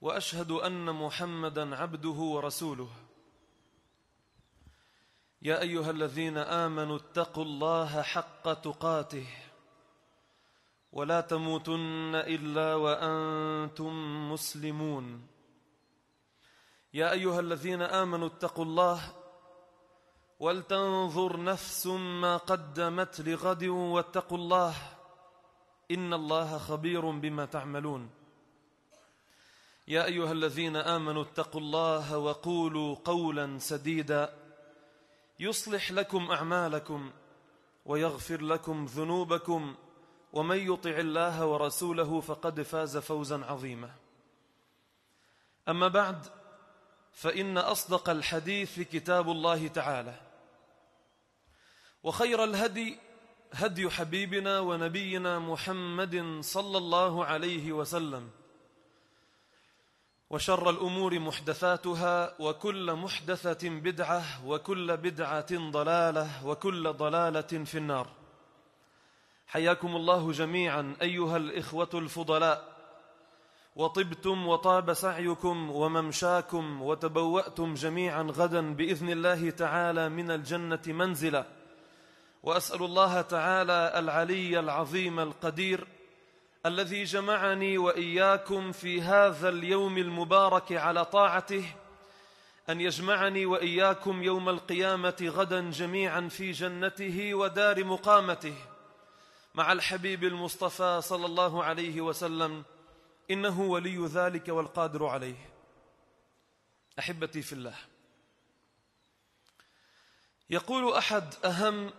واشهد ان محمدا عبده ورسوله يا ايها الذين امنوا اتقوا الله حق تقاته ولا تموتن الا وانتم مسلمون يا ايها الذين امنوا اتقوا الله ولتنظر نفس ما قدمت لغد واتقوا الله ان الله خبير بما تعملون يا أيها الذين آمنوا اتقوا الله وقولوا قولا سديدا يصلح لكم أعمالكم ويغفر لكم ذنوبكم ومن يطع الله ورسوله فقد فاز فوزا عظيما أما بعد فإن أصدق الحديث كتاب الله تعالى وخير الهدي هدي حبيبنا ونبينا محمد صلى الله عليه وسلم وشر الأمور محدثاتها وكل محدثة بدعة وكل بدعة ضلالة وكل ضلالة في النار حياكم الله جميعا أيها الإخوة الفضلاء وطبتم وطاب سعيكم وممشاكم وتبوأتم جميعا غدا بإذن الله تعالى من الجنة منزلا وأسأل الله تعالى العلي العظيم القدير الذي جمعني واياكم في هذا اليوم المبارك على طاعته ان يجمعني واياكم يوم القيامه غدا جميعا في جنته ودار مقامته مع الحبيب المصطفى صلى الله عليه وسلم انه ولي ذلك والقادر عليه احبتي في الله يقول احد اهم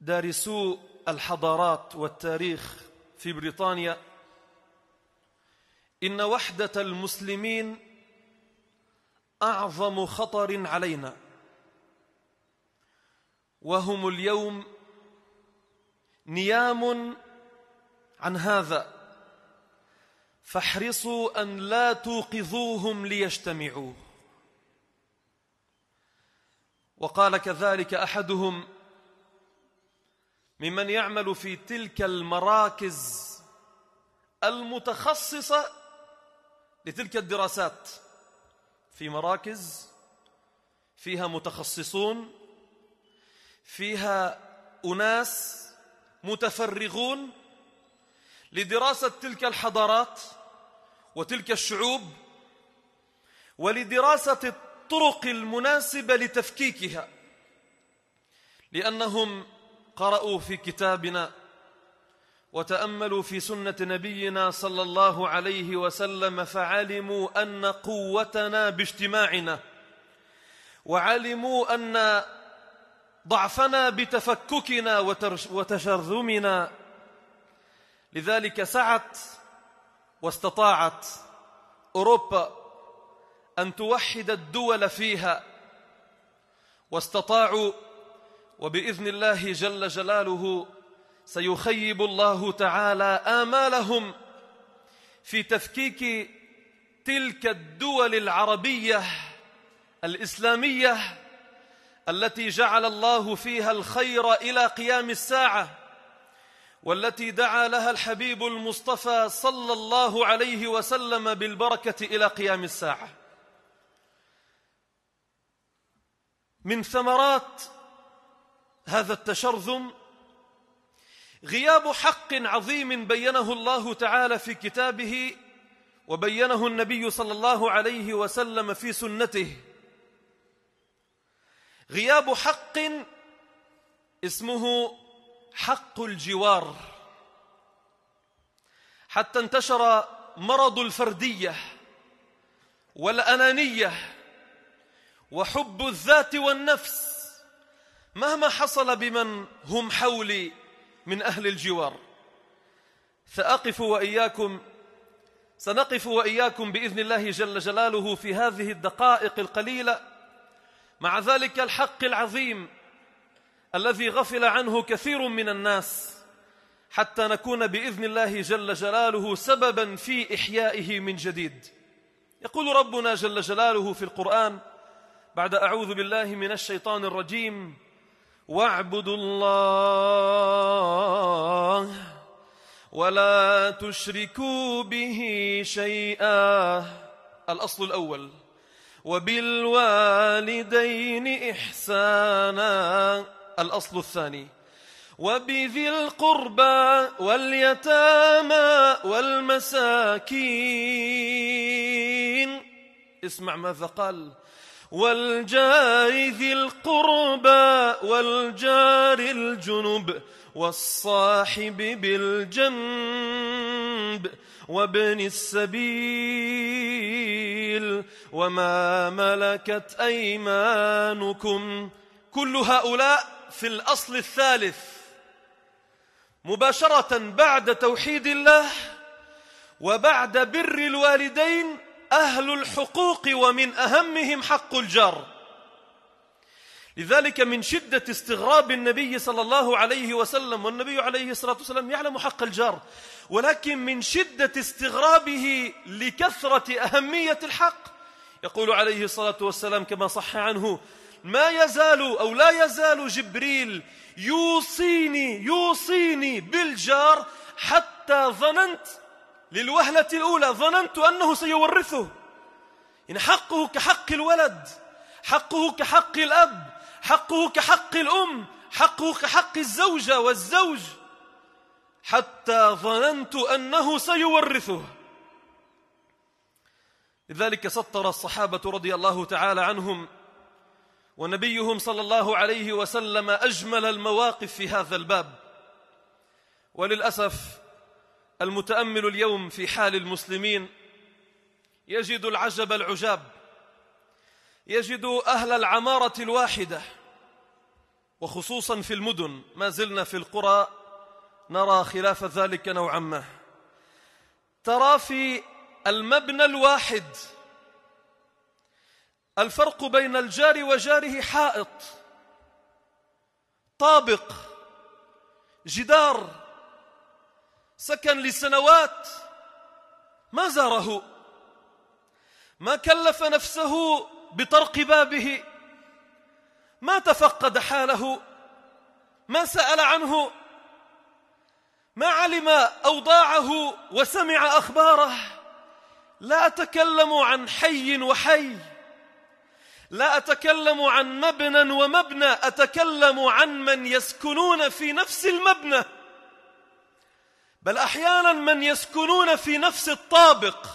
دارسو الحضارات والتاريخ في بريطانيا إن وحدة المسلمين أعظم خطر علينا وهم اليوم نيام عن هذا فاحرصوا أن لا توقظوهم ليجتمعوا وقال كذلك أحدهم ممن يعمل في تلك المراكز المتخصصة لتلك الدراسات في مراكز فيها متخصصون فيها أناس متفرغون لدراسة تلك الحضارات وتلك الشعوب ولدراسة الطرق المناسبة لتفكيكها لأنهم قرأوا في كتابنا وتأملوا في سنة نبينا صلى الله عليه وسلم فعلموا أن قوتنا باجتماعنا وعلموا أن ضعفنا بتفككنا وتشرذمنا لذلك سعت واستطاعت أوروبا أن توحد الدول فيها واستطاعوا وباذن الله جل جلاله سيخيب الله تعالى امالهم في تفكيك تلك الدول العربيه الاسلاميه التي جعل الله فيها الخير الى قيام الساعه والتي دعا لها الحبيب المصطفى صلى الله عليه وسلم بالبركه الى قيام الساعه من ثمرات هذا التشرذم غياب حق عظيم بينه الله تعالى في كتابه وبينه النبي صلى الله عليه وسلم في سنته غياب حق اسمه حق الجوار حتى انتشر مرض الفرديه والانانيه وحب الذات والنفس مهما حصل بمن هم حولي من أهل الجوار فأقف وإياكم سنقف وإياكم بإذن الله جل جلاله في هذه الدقائق القليلة مع ذلك الحق العظيم الذي غفل عنه كثير من الناس حتى نكون بإذن الله جل جلاله سببا في إحيائه من جديد يقول ربنا جل جلاله في القرآن بعد أعوذ بالله من الشيطان الرجيم واعبدوا الله ولا تشركوا به شيئا الأصل الأول وبالوالدين إحسانا الأصل الثاني وبذي القربى واليتامى والمساكين اسمع ماذا قال والجار ذي القربى والجار الجنب والصاحب بالجنب وابن السبيل وما ملكت ايمانكم كل هؤلاء في الاصل الثالث مباشره بعد توحيد الله وبعد بر الوالدين أهل الحقوق ومن أهمهم حق الجار لذلك من شدة استغراب النبي صلى الله عليه وسلم والنبي عليه الصلاة والسلام يعلم حق الجار ولكن من شدة استغرابه لكثرة أهمية الحق يقول عليه الصلاة والسلام كما صح عنه ما يزال أو لا يزال جبريل يوصيني يوصيني بالجار حتى ظننت للوهلة الأولى ظننت أنه سيورثه إن حقه كحق الولد حقه كحق الأب حقه كحق الأم حقه كحق الزوجة والزوج حتى ظننت أنه سيورثه لذلك سطر الصحابة رضي الله تعالى عنهم ونبيهم صلى الله عليه وسلم أجمل المواقف في هذا الباب وللأسف المتامل اليوم في حال المسلمين يجد العجب العجاب يجد اهل العماره الواحده وخصوصا في المدن ما زلنا في القرى نرى خلاف ذلك نوعا ما ترى في المبنى الواحد الفرق بين الجار وجاره حائط طابق جدار سكن لسنوات ما زاره ما كلف نفسه بطرق بابه ما تفقد حاله ما سأل عنه ما علم أوضاعه وسمع أخباره لا أتكلم عن حي وحي لا أتكلم عن مبنى ومبنى أتكلم عن من يسكنون في نفس المبنى بل أحيانا من يسكنون في نفس الطابق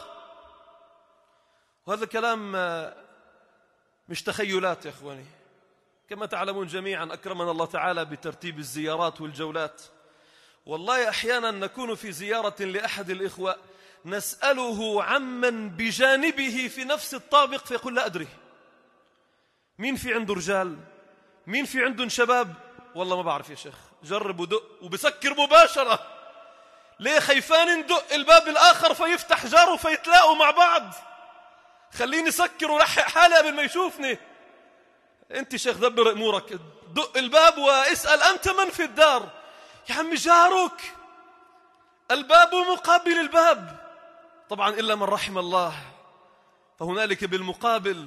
وهذا كلام آه، مش تخيلات يا إخواني كما تعلمون جميعا أكرمنا الله تعالى بترتيب الزيارات والجولات والله أحيانا نكون في زيارة لأحد الإخوة نسأله عمن بجانبه في نفس الطابق فيقول لا أدري مين في عنده رجال مين في عنده شباب والله ما بعرف يا شيخ جرب ودق وبسكر مباشرة ليه خيفان ندق الباب الآخر فيفتح جاره فيتلاقوا مع بعض خليني أسكر ولحق حالي قبل ما يشوفني أنت شيخ دبر أمورك دق الباب واسأل أنت من في الدار يا عم جارك الباب مقابل الباب طبعا إلا من رحم الله فهنالك بالمقابل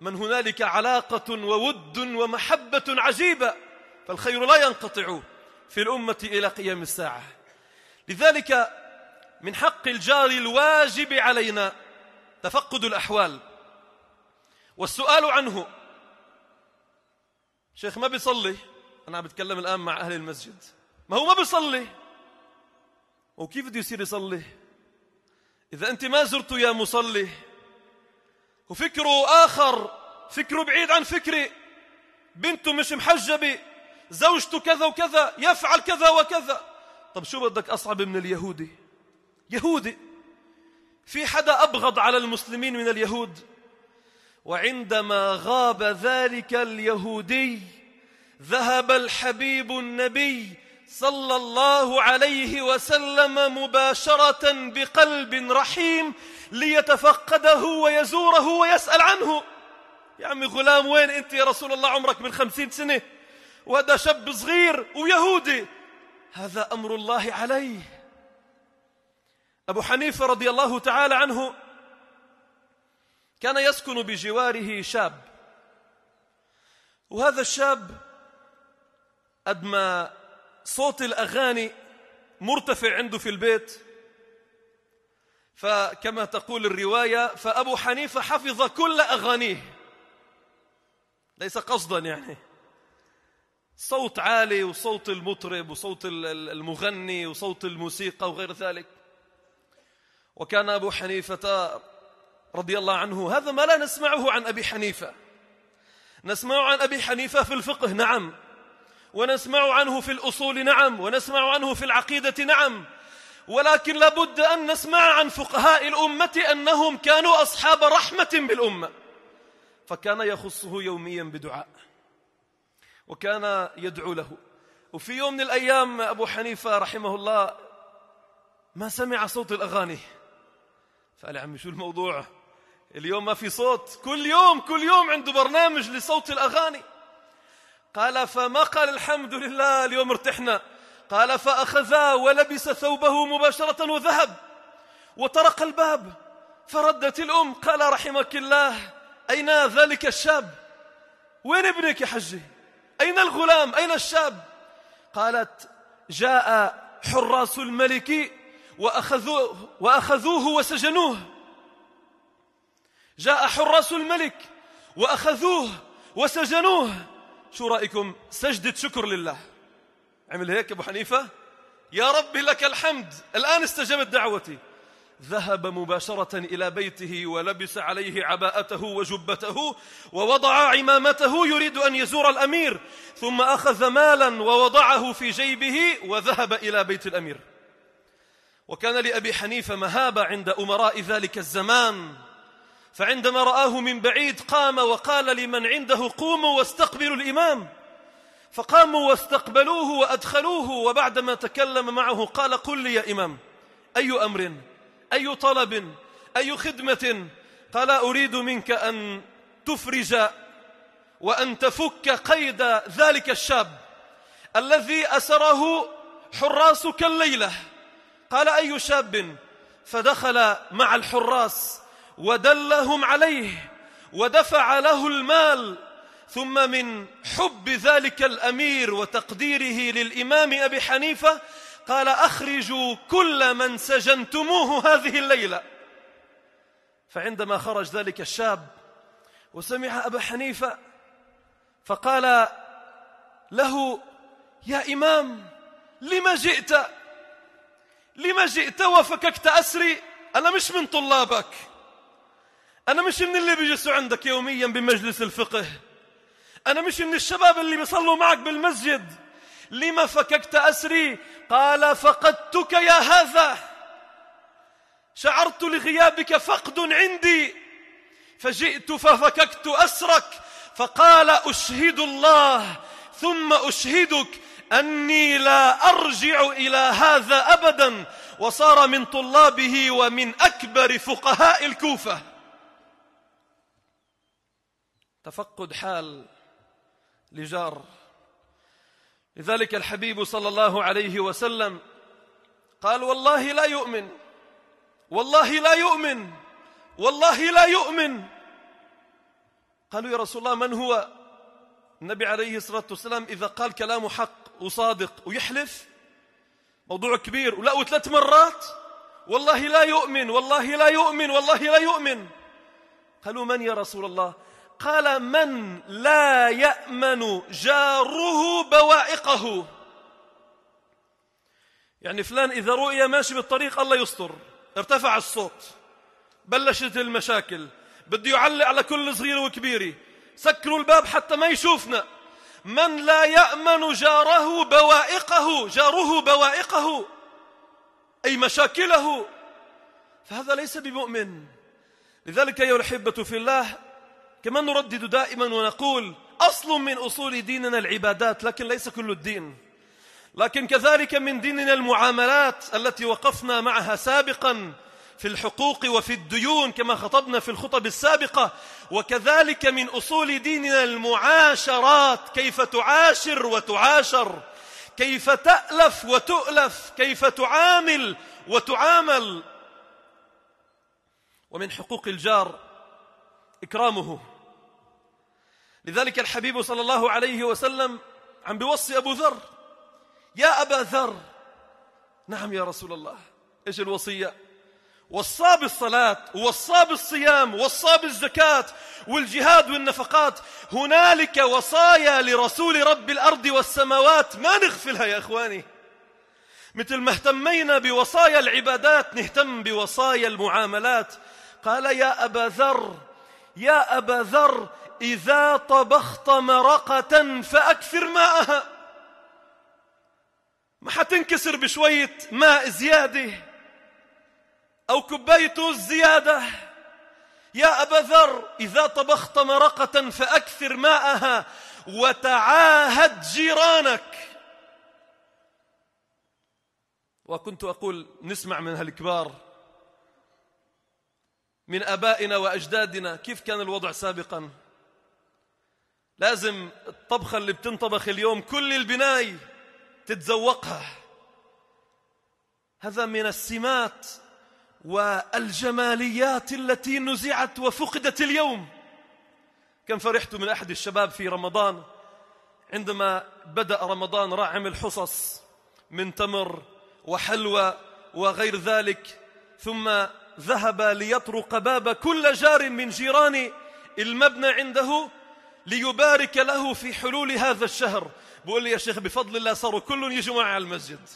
من هنالك علاقة وود ومحبة عجيبة فالخير لا ينقطع في الأمة إلى قيام الساعة لذلك من حق الجار الواجب علينا تفقد الأحوال والسؤال عنه شيخ ما بيصلي أنا عم بتكلم الآن مع أهل المسجد ما هو ما بيصلي وكيف بده يصير يصلي إذا أنت ما زرت يا مصلي وفكره آخر فكره بعيد عن فكري بنته مش محجبة زوجته كذا وكذا يفعل كذا وكذا طب شو بدك أصعب من اليهودي يهودي في حدا أبغض على المسلمين من اليهود وعندما غاب ذلك اليهودي ذهب الحبيب النبي صلى الله عليه وسلم مباشرة بقلب رحيم ليتفقده ويزوره ويسأل عنه يا عمي غلام وين أنت يا رسول الله عمرك من خمسين سنة وهذا شاب صغير ويهودي هذا أمر الله عليه أبو حنيفة رضي الله تعالى عنه كان يسكن بجواره شاب وهذا الشاب قد ما صوت الأغاني مرتفع عنده في البيت فكما تقول الرواية فأبو حنيفة حفظ كل أغانيه ليس قصدا يعني صوت عالي وصوت المطرب وصوت المغني وصوت الموسيقى وغير ذلك وكان أبو حنيفة رضي الله عنه هذا ما لا نسمعه عن أبي حنيفة نسمع عن أبي حنيفة في الفقه نعم ونسمع عنه في الأصول نعم ونسمع عنه في العقيدة نعم ولكن لابد أن نسمع عن فقهاء الأمة أنهم كانوا أصحاب رحمة بالأمة فكان يخصه يوميا بدعاء وكان يدعو له وفي يوم من الأيام أبو حنيفة رحمه الله ما سمع صوت الأغاني فقال يا عمي شو الموضوع اليوم ما في صوت كل يوم كل يوم عنده برنامج لصوت الأغاني قال فما قال الحمد لله اليوم ارتحنا قال فأخذا ولبس ثوبه مباشرة وذهب وطرق الباب فردت الأم قال رحمك الله أين ذلك الشاب وين ابنك يا حجي أين الغلام أين الشاب قالت جاء حراس الملك وأخذوه, وأخذوه وسجنوه جاء حراس الملك وأخذوه وسجنوه شو رأيكم سجدة شكر لله عمل هيك أبو حنيفة يا ربي لك الحمد الآن استجبت دعوتي ذهب مباشرة إلى بيته ولبس عليه عباءته وجبته ووضع عمامته يريد أن يزور الأمير ثم أخذ مالا ووضعه في جيبه وذهب إلى بيت الأمير وكان لأبي حنيفة مهابة عند أمراء ذلك الزمان فعندما رآه من بعيد قام وقال لمن عنده قوموا واستقبلوا الإمام فقاموا واستقبلوه وأدخلوه وبعدما تكلم معه قال قل لي يا إمام أي أمر؟ أي طلب أي خدمة قال أريد منك أن تفرج وأن تفك قيد ذلك الشاب الذي أسره حراسك الليلة قال أي شاب فدخل مع الحراس ودلهم عليه ودفع له المال ثم من حب ذلك الأمير وتقديره للإمام أبي حنيفة قال أخرجوا كل من سجنتموه هذه الليلة فعندما خرج ذلك الشاب وسمع أبا حنيفة فقال له يا إمام لما جئت لما جئت وفككت أسري أنا مش من طلابك أنا مش من اللي بيجلسوا عندك يوميا بمجلس الفقه أنا مش من الشباب اللي بيصلوا معك بالمسجد لم فككت أسري قال فقدتك يا هذا شعرت لغيابك فقد عندي فجئت ففككت أسرك فقال أشهد الله ثم أشهدك أني لا أرجع إلى هذا أبدا وصار من طلابه ومن أكبر فقهاء الكوفة تفقد حال لجار لذلك الحبيب صلى الله عليه وسلم قال والله لا يؤمن والله لا يؤمن والله لا يؤمن قالوا يا رسول الله من هو النبي عليه الصلاة والسلام إذا قال كلامه حق وصادق ويحلف موضوع كبير ولا وثلاث مرات والله لا يؤمن والله لا يؤمن والله لا يؤمن قالوا من يا رسول الله قال من لا يأمن جاره بوائقه يعني فلان إذا رؤية ماشي بالطريق الله يستر ارتفع الصوت بلشت المشاكل بده يعلق على كل صغير وكبير سكروا الباب حتى ما يشوفنا من لا يأمن جاره بوائقه جاره بوائقه أي مشاكله فهذا ليس بمؤمن لذلك أيها الأحبة في الله كما نردد دائما ونقول أصل من أصول ديننا العبادات لكن ليس كل الدين لكن كذلك من ديننا المعاملات التي وقفنا معها سابقا في الحقوق وفي الديون كما خطبنا في الخطب السابقة وكذلك من أصول ديننا المعاشرات كيف تعاشر وتعاشر كيف تألف وتؤلف كيف تعامل وتعامل ومن حقوق الجار إكرامه لذلك الحبيب صلى الله عليه وسلم عم بيوصي أبو ذر يا أبا ذر نعم يا رسول الله إيش الوصية وصاه بالصلاة وصاه بالصيام وصاه بالزكاة والجهاد والنفقات هنالك وصايا لرسول رب الأرض والسماوات ما نغفلها يا إخواني مثل ما اهتمينا بوصايا العبادات نهتم بوصايا المعاملات قال يا أبا ذر يا أبا ذر إذا طبخت مرقة فأكثر ماءها ما حتنكسر بشوية ماء زيادة أو كوباية زيادة يا أبا ذر إذا طبخت مرقة فأكثر ماءها وتعاهد جيرانك وكنت أقول نسمع من هالكبار من أبائنا وأجدادنا كيف كان الوضع سابقاً لازم الطبخة اللي بتنطبخ اليوم كل البناي تتذوقها هذا من السمات والجماليات التي نزعت وفقدت اليوم كم فرحت من أحد الشباب في رمضان عندما بدأ رمضان راعم الحصص من تمر وحلوى وغير ذلك ثم ذهب ليطرق باب كل جار من جيران المبنى عنده ليبارك له في حلول هذا الشهر بقول لي يا شيخ بفضل الله صاروا كلهم يجوا معي على المسجد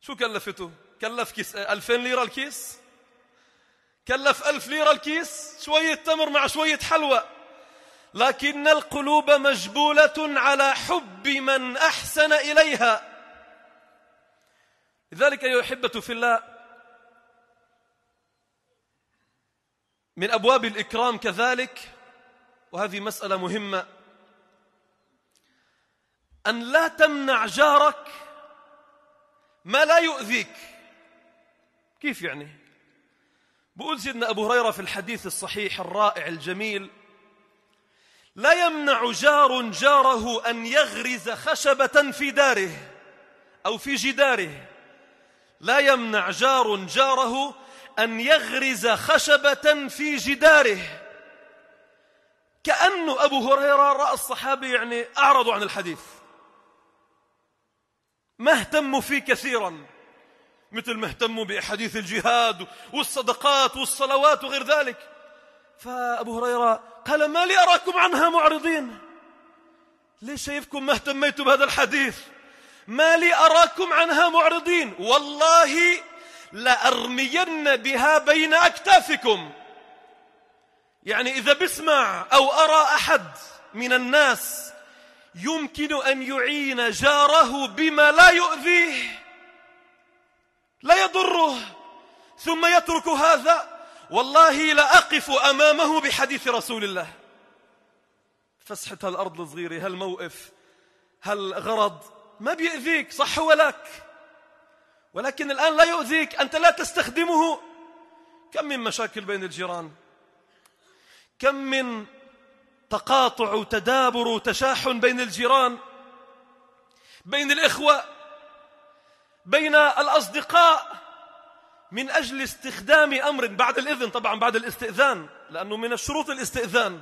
شو كلفته كلف كيس 2000 ليرة الكيس كلف ألف ليرة الكيس شوية تمر مع شوية حلوى لكن القلوب مجبولة على حب من أحسن إليها لذلك أيها الأحبة في الله من أبواب الإكرام كذلك وهذه مسألة مهمة أن لا تمنع جارك ما لا يؤذيك كيف يعني بقول سيدنا أبو هريرة في الحديث الصحيح الرائع الجميل لا يمنع جار جاره أن يغرز خشبة في داره أو في جداره لا يمنع جار جاره أن يغرز خشبة في جداره كأنه أبو هريرة رأى الصحابة يعني أعرضوا عن الحديث ما اهتموا فيه كثيرا مثل ما اهتموا بأحاديث الجهاد والصدقات والصلوات وغير ذلك فأبو هريرة قال ما لي أراكم عنها معرضين ليش شايفكم ما اهتميتوا بهذا الحديث ما لي أراكم عنها معرضين والله لأرمين بها بين أكتافكم يعني إذا بسمع أو أرى أحد من الناس يمكن أن يعين جاره بما لا يؤذيه لا يضره ثم يترك هذا والله لأقف أمامه بحديث رسول الله فسحة هالأرض الصغيرة هالموقف هالغرض ما بيأذيك صح ولك ولكن الآن لا يؤذيك أنت لا تستخدمه كم من مشاكل بين الجيران كم من تقاطع وتدابر وتشاحن بين الجيران بين الإخوة بين الأصدقاء من أجل استخدام أمر بعد الإذن طبعا بعد الاستئذان لأنه من الشروط الاستئذان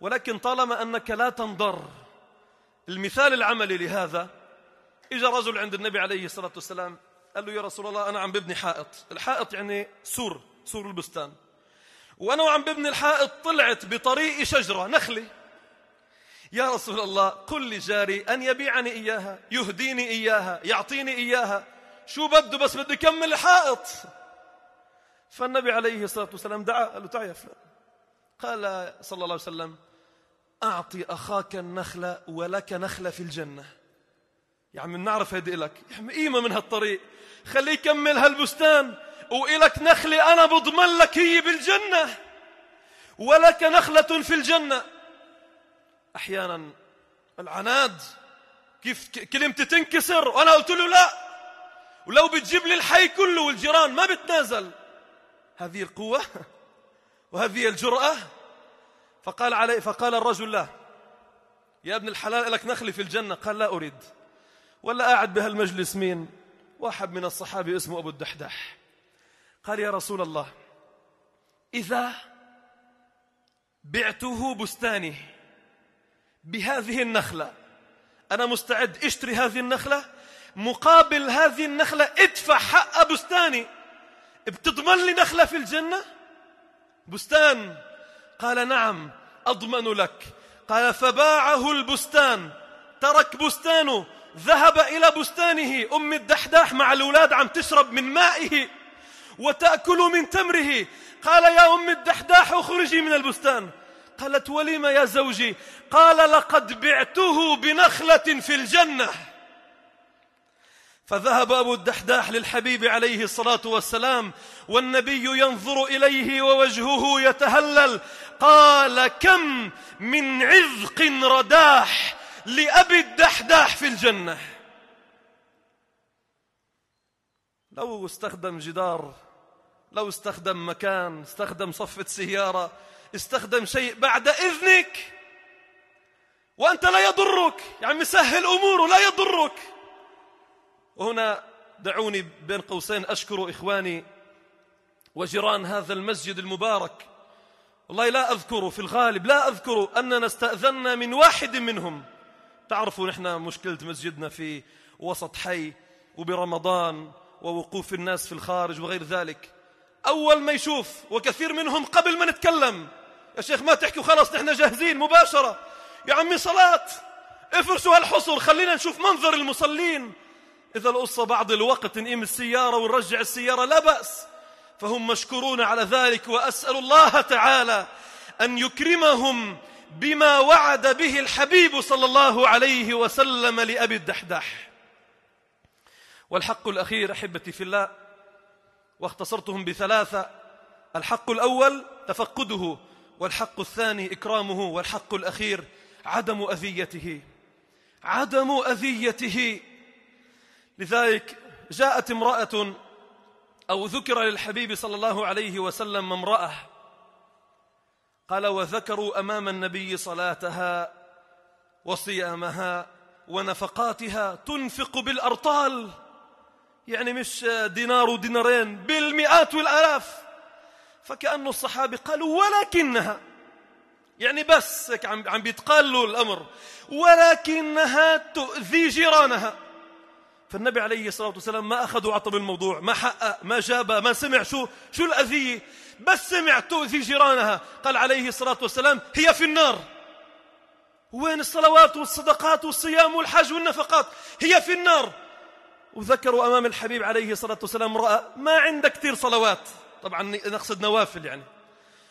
ولكن طالما أنك لا تنضر المثال العملي لهذا إجا رجل عند النبي عليه الصلاة والسلام قال له يا رسول الله أنا عم ببني حائط الحائط يعني سور سور البستان وأنا وعم ببني الحائط طلعت بطريقي شجرة نخلة يا رسول الله قل لجاري أن يبيعني إياها يهديني إياها يعطيني إياها شو بده بس بده يكمل الحائط فالنبي عليه الصلاة والسلام دعا قال له تعال يا فلان قال صلى الله عليه وسلم أعطي أخاك النخلة ولك نخلة في الجنة يا يعني نعرف هيدي لك يا قيمة من هالطريق خليه يكمل هالبستان وإلك نخلة أنا بضمن لك هي بالجنة ولك نخلة في الجنة أحيانا العناد كيف كلمتي تنكسر وأنا قلت له لا ولو بتجيب لي الحي كله والجيران ما بتنازل هذه القوة وهذه الجرأة فقال علي فقال الرجل لا يا ابن الحلال لك نخلة في الجنة قال لا أريد ولا قاعد بهالمجلس مين واحد من الصحابة اسمه أبو الدحدح قال يا رسول الله إذا بعته بستاني بهذه النخلة أنا مستعد اشتري هذه النخلة مقابل هذه النخلة ادفع حق بستاني بتضمن لي نخلة في الجنة بستان قال نعم أضمن لك قال فباعه البستان ترك بستانه ذهب إلى بستانه أم الدحداح مع الأولاد عم تشرب من مائه وتأكل من تمره قال يا أم الدحداح اخرجي من البستان قالت ولم يا زوجي قال لقد بعته بنخلة في الجنة فذهب أبو الدحداح للحبيب عليه الصلاة والسلام والنبي ينظر إليه ووجهه يتهلل قال كم من عذق رداح لأبي الدحداح في الجنة لو استخدم جدار لو استخدم مكان استخدم صفة سيارة استخدم شيء بعد إذنك وأنت لا يضرك يعني سهل أموره لا يضرك وهنا دعوني بين قوسين أشكر إخواني وجيران هذا المسجد المبارك والله لا أذكر في الغالب لا أذكر أننا استأذنا من واحد منهم تعرفوا نحن مشكلة مسجدنا في وسط حي وبرمضان ووقوف الناس في الخارج وغير ذلك أول ما يشوف وكثير منهم قبل ما نتكلم يا شيخ ما تحكي خلاص نحن جاهزين مباشرة يا عمي صلاة افرشوا هالحصر خلينا نشوف منظر المصلين إذا القصة بعض الوقت نقيم السيارة ونرجع السيارة لا بأس فهم مشكورون على ذلك وأسأل الله تعالى أن يكرمهم بما وعد به الحبيب صلى الله عليه وسلم لأبي الدحداح والحق الأخير أحبتي في الله واختصرتهم بثلاثة الحق الأول تفقده والحق الثاني إكرامه والحق الأخير عدم أذيته عدم أذيته لذلك جاءت امرأة أو ذكر للحبيب صلى الله عليه وسلم امرأة قال وذكروا أمام النبي صلاتها وصيامها ونفقاتها تنفق بالأرطال يعني مش دينار ودينارين بالمئات والآلاف فكأنه الصحابي قالوا ولكنها يعني بس عم عم بيتقال له الأمر ولكنها تؤذي جيرانها فالنبي عليه الصلاة والسلام ما أخذ عطب الموضوع ما حقق ما جاب ما سمع شو شو الأذية بس سمع تؤذي جيرانها قال عليه الصلاة والسلام هي في النار وين الصلوات والصدقات والصيام والحج والنفقات هي في النار وذكروا أمام الحبيب عليه الصلاة والسلام امرأة ما عندها كثير صلوات طبعا نقصد نوافل يعني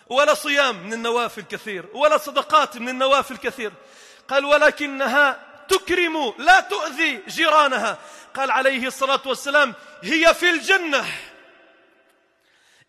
ولا صيام من النوافل كثير ولا صدقات من النوافل كثير قال ولكنها تكرم لا تؤذي جيرانها قال عليه الصلاة والسلام هي في الجنة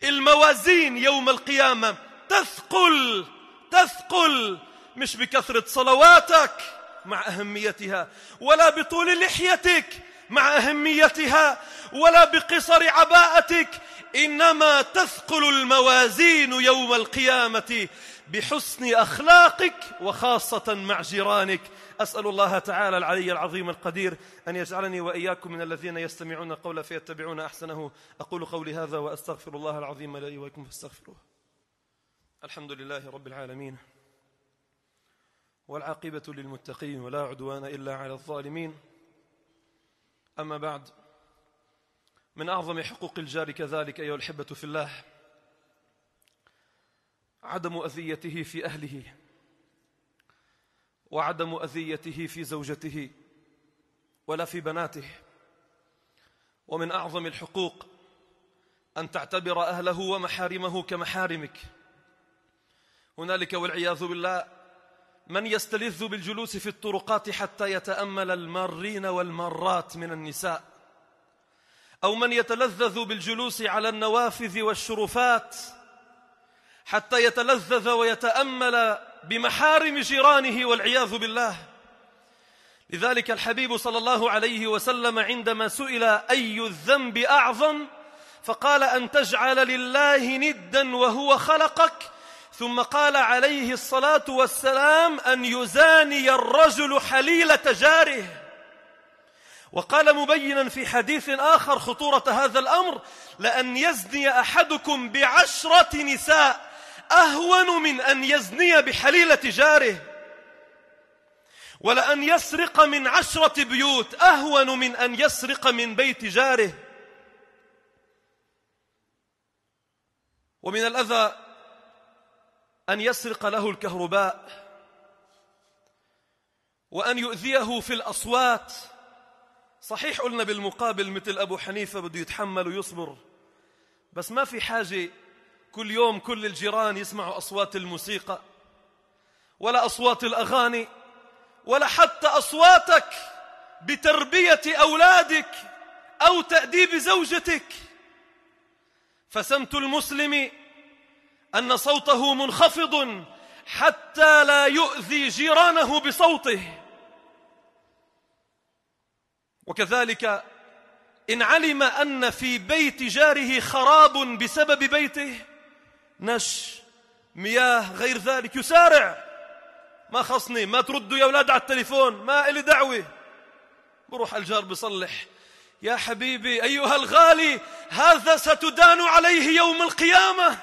الموازين يوم القيامة تثقل تثقل مش بكثرة صلواتك مع أهميتها ولا بطول لحيتك مع أهميتها ولا بقصر عباءتك إنما تثقل الموازين يوم القيامة بحسن أخلاقك وخاصة مع جيرانك أسأل الله تعالى العلي العظيم القدير أن يجعلني وإياكم من الذين يستمعون القول فيتبعون أحسنه أقول قولي هذا وأستغفر الله العظيم لي وإياكم فاستغفروه الحمد لله رب العالمين والعاقبة للمتقين ولا عدوان إلا على الظالمين أما بعد من أعظم حقوق الجار كذلك أيها الحبة في الله عدم أذيته في أهله وعدم أذيته في زوجته ولا في بناته ومن أعظم الحقوق أن تعتبر أهله ومحارمه كمحارمك هنالك والعياذ بالله من يستلذ بالجلوس في الطرقات حتى يتأمل المارين والمارات من النساء أو من يتلذذ بالجلوس على النوافذ والشرفات حتى يتلذذ ويتأمل بمحارم جيرانه والعياذ بالله لذلك الحبيب صلى الله عليه وسلم عندما سئل أي الذنب أعظم فقال أن تجعل لله ندا وهو خلقك ثم قال عليه الصلاة والسلام أن يزاني الرجل حليلة جاره وقال مبينا في حديث آخر خطورة هذا الأمر لأن يزني أحدكم بعشرة نساء أهون من أن يزني بحليلة جاره ولأن يسرق من عشرة بيوت أهون من أن يسرق من بيت جاره ومن الأذى أن يسرق له الكهرباء وأن يؤذيه في الأصوات صحيح قلنا بالمقابل مثل أبو حنيفة بده يتحمل ويصبر بس ما في حاجة كل يوم كل الجيران يسمعوا أصوات الموسيقى ولا أصوات الأغاني ولا حتى أصواتك بتربية أولادك أو تأديب زوجتك فسمت المسلم أن صوته منخفض حتى لا يؤذي جيرانه بصوته وكذلك إن علم أن في بيت جاره خراب بسبب بيته نش مياه غير ذلك يسارع ما خصني ما تردوا يا أولاد على التليفون ما إلي دعوة بروح الجار بصلح يا حبيبي أيها الغالي هذا ستدان عليه يوم القيامة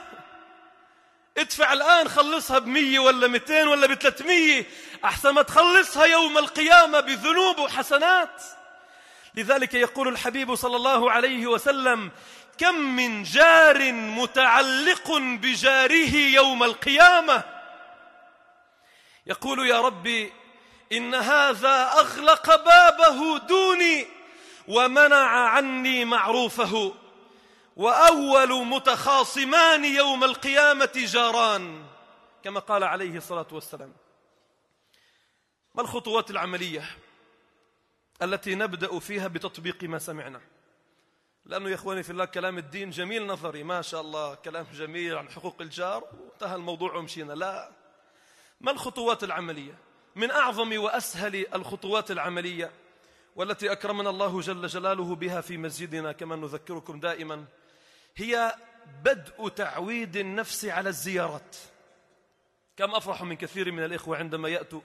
ادفع الآن خلصها بمية ولا 200 ولا بثلاثمية أحسن ما تخلصها يوم القيامة بذنوب وحسنات لذلك يقول الحبيب صلى الله عليه وسلم كم من جار متعلق بجاره يوم القيامة يقول يا ربي إن هذا أغلق بابه دوني ومنع عني معروفه واول متخاصمان يوم القيامه جاران كما قال عليه الصلاه والسلام ما الخطوات العمليه التي نبدا فيها بتطبيق ما سمعنا لانه يا اخواني في الله كلام الدين جميل نظري ما شاء الله كلام جميل عن حقوق الجار وانتهى الموضوع ومشينا لا ما الخطوات العمليه من اعظم واسهل الخطوات العمليه والتي اكرمنا الله جل جلاله بها في مسجدنا كما نذكركم دائما هي بدء تعويد النفس على الزيارات كم أفرح من كثير من الإخوة عندما يأتوا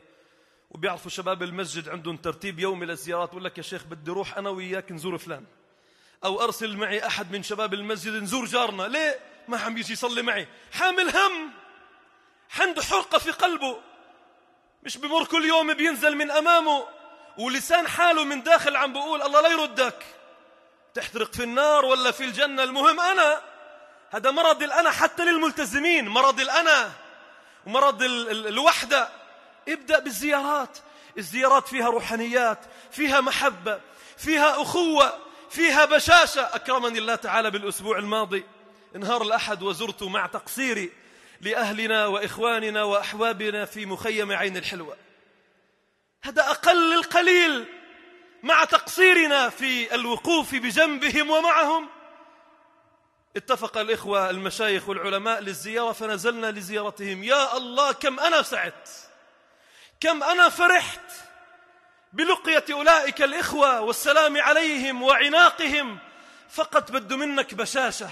وبيعرفوا شباب المسجد عندهم ترتيب يومي للزيارات يقول لك يا شيخ بدي روح أنا وإياك نزور فلان أو أرسل معي أحد من شباب المسجد نزور جارنا ليه ما عم يجي يصلي معي حامل هم عنده حرقة في قلبه مش بمر كل يوم بينزل من أمامه ولسان حاله من داخل عم بقول الله لا يردك تحترق في النار ولا في الجنة المهم أنا هذا مرض الأنا حتى للملتزمين مرض الأنا ومرض الوحدة ابدأ بالزيارات الزيارات فيها روحانيات فيها محبة فيها أخوة فيها بشاشة أكرمني الله تعالى بالأسبوع الماضي نهار الأحد وزرت مع تقصيري لأهلنا وإخواننا وأحبابنا في مخيم عين الحلوة هذا أقل القليل مع تقصيرنا في الوقوف بجنبهم ومعهم اتفق الإخوة المشايخ والعلماء للزيارة فنزلنا لزيارتهم يا الله كم أنا سعدت كم أنا فرحت بلقية أولئك الإخوة والسلام عليهم وعناقهم فقط بده منك بشاشة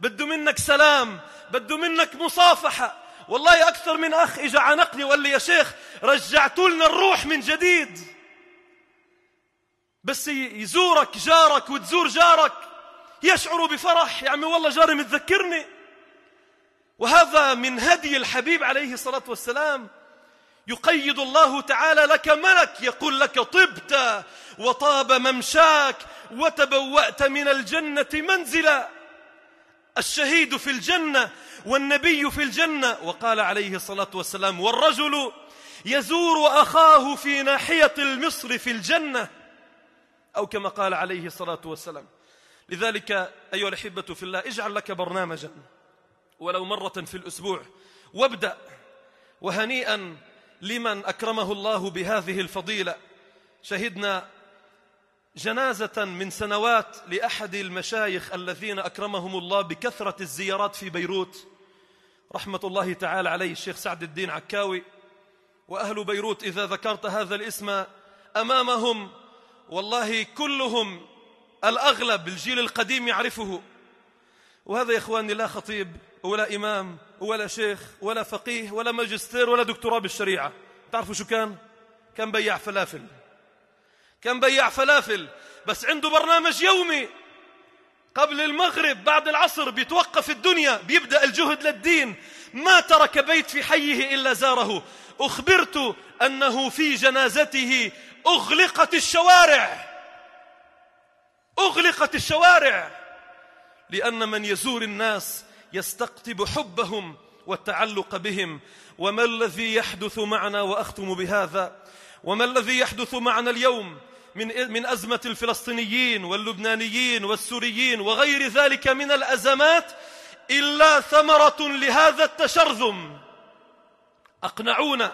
بده منك سلام بده منك مصافحة والله أكثر من أخ إجا عنقني وقال لي يا شيخ رجعتوا لنا الروح من جديد بس يزورك جارك وتزور جارك يشعر بفرح يا عمي والله جاري متذكرني وهذا من هدي الحبيب عليه الصلاة والسلام يقيد الله تعالى لك ملك يقول لك طبت وطاب ممشاك وتبوأت من الجنة منزلا الشهيد في الجنة والنبي في الجنة وقال عليه الصلاة والسلام والرجل يزور أخاه في ناحية المصر في الجنة أو كما قال عليه الصلاة والسلام لذلك أيها الأحبة في الله اجعل لك برنامجا ولو مرة في الأسبوع وابدأ وهنيئا لمن أكرمه الله بهذه الفضيلة شهدنا جنازة من سنوات لأحد المشايخ الذين أكرمهم الله بكثرة الزيارات في بيروت رحمة الله تعالى عليه الشيخ سعد الدين عكاوي وأهل بيروت إذا ذكرت هذا الاسم أمامهم والله كلهم الأغلب الجيل القديم يعرفه وهذا يا إخواني لا خطيب ولا إمام ولا شيخ ولا فقيه ولا ماجستير ولا دكتوراه بالشريعة تعرفوا شو كان؟ كان بيع فلافل كان بيع فلافل بس عنده برنامج يومي قبل المغرب بعد العصر بيتوقف الدنيا بيبدأ الجهد للدين ما ترك بيت في حيه إلا زاره أخبرت أنه في جنازته أغلقت الشوارع أغلقت الشوارع لأن من يزور الناس يستقطب حبهم والتعلق بهم وما الذي يحدث معنا وأختم بهذا وما الذي يحدث معنا اليوم من من أزمة الفلسطينيين واللبنانيين والسوريين وغير ذلك من الأزمات إلا ثمرة لهذا التشرذم أقنعونا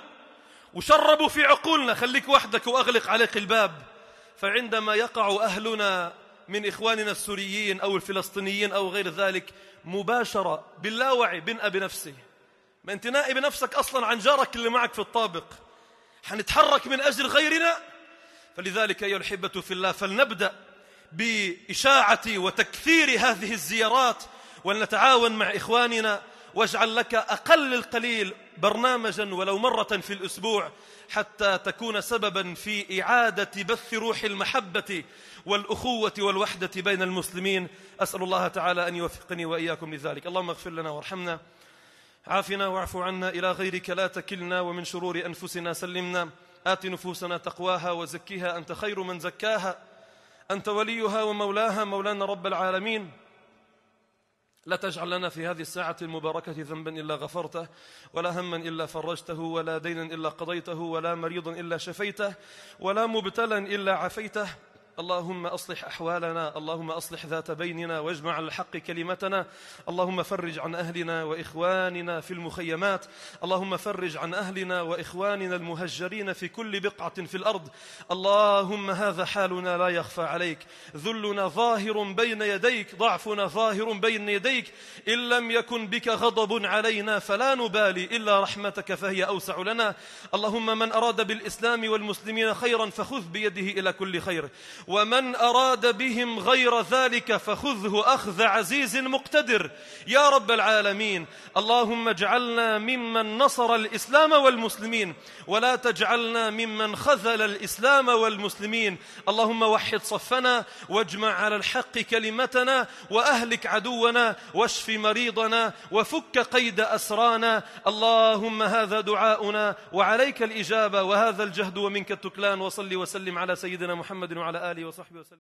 وشربوا في عقولنا خليك وحدك وأغلق عليك الباب فعندما يقع أهلنا من إخواننا السوريين أو الفلسطينيين أو غير ذلك مباشرة باللاوعي بنأى بنفسه ما أنت نائي بنفسك أصلا عن جارك اللي معك في الطابق حنتحرك من أجل غيرنا فلذلك أيها الحبة في الله فلنبدأ بإشاعة وتكثير هذه الزيارات ولنتعاون مع إخواننا واجعل لك أقل القليل برنامجا ولو مرة في الأسبوع حتى تكون سببا في إعادة بث روح المحبة والأخوة والوحدة بين المسلمين أسأل الله تعالى أن يوفقني وإياكم لذلك اللهم اغفر لنا وارحمنا عافنا واعف عنا إلى غيرك لا تكلنا ومن شرور أنفسنا سلمنا آت نفوسنا تقواها وزكيها أنت خير من زكاها أنت وليها ومولاها مولانا رب العالمين لا تجعل لنا في هذه الساعة المباركة ذنبا إلا غفرته ولا هما إلا فرجته ولا دينا إلا قضيته ولا مريضا إلا شفيته ولا مبتلا إلا عفيته اللهم أصلح أحوالنا اللهم أصلح ذات بيننا واجمع على الحق كلمتنا اللهم فرج عن أهلنا وإخواننا في المخيمات اللهم فرج عن أهلنا وإخواننا المهجرين في كل بقعة في الأرض اللهم هذا حالنا لا يخفى عليك ذلنا ظاهر بين يديك ضعفنا ظاهر بين يديك إن لم يكن بك غضب علينا فلا نبالي إلا رحمتك فهي أوسع لنا اللهم من أراد بالإسلام والمسلمين خيرا فخذ بيده إلى كل خير ومن أراد بهم غير ذلك فخذه أخذ عزيز مقتدر يا رب العالمين اللهم اجعلنا ممن نصر الإسلام والمسلمين ولا تجعلنا ممن خذل الإسلام والمسلمين اللهم وحد صفنا واجمع على الحق كلمتنا وأهلك عدونا واشف مريضنا وفك قيد أسرانا اللهم هذا دعاؤنا وعليك الإجابة وهذا الجهد ومنك التكلان وصلي وسلم على سيدنا محمد وعلى آله آله وصحبه وسلم